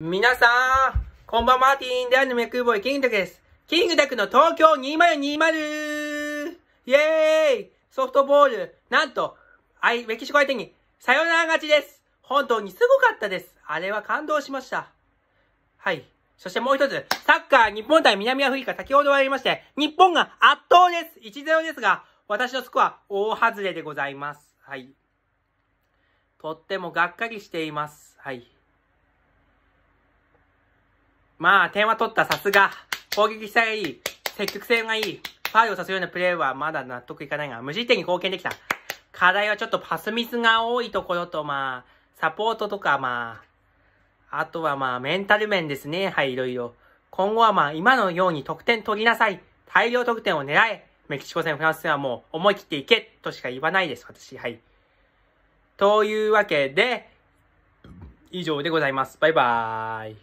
皆さん、こんばんは、マーティンでアニメーイ、キングダクです。キングダクの東京2020イェーイソフトボール、なんと、はい、メキシコ相手に、さよなら勝ちです本当にすごかったですあれは感動しました。はい。そしてもう一つ、サッカー日本対南アフリカ先ほど終わりまして、日本が圧倒です !1-0 ですが、私のスコア、大外れでございます。はい。とってもがっかりしています。はい。まあ、点は取った、さすが。攻撃したいい。積極性がいい。ファイルをさすようなプレーはまだ納得いかないが、無失点に貢献できた。課題はちょっとパスミスが多いところと、まあ、サポートとか、まあ、あとはまあ、メンタル面ですね。はい、いろいろ。今後はまあ、今のように得点取りなさい。大量得点を狙え。メキシコ戦、フランス戦はもう、思い切っていけとしか言わないです、私。はい。というわけで、以上でございます。バイバーイ。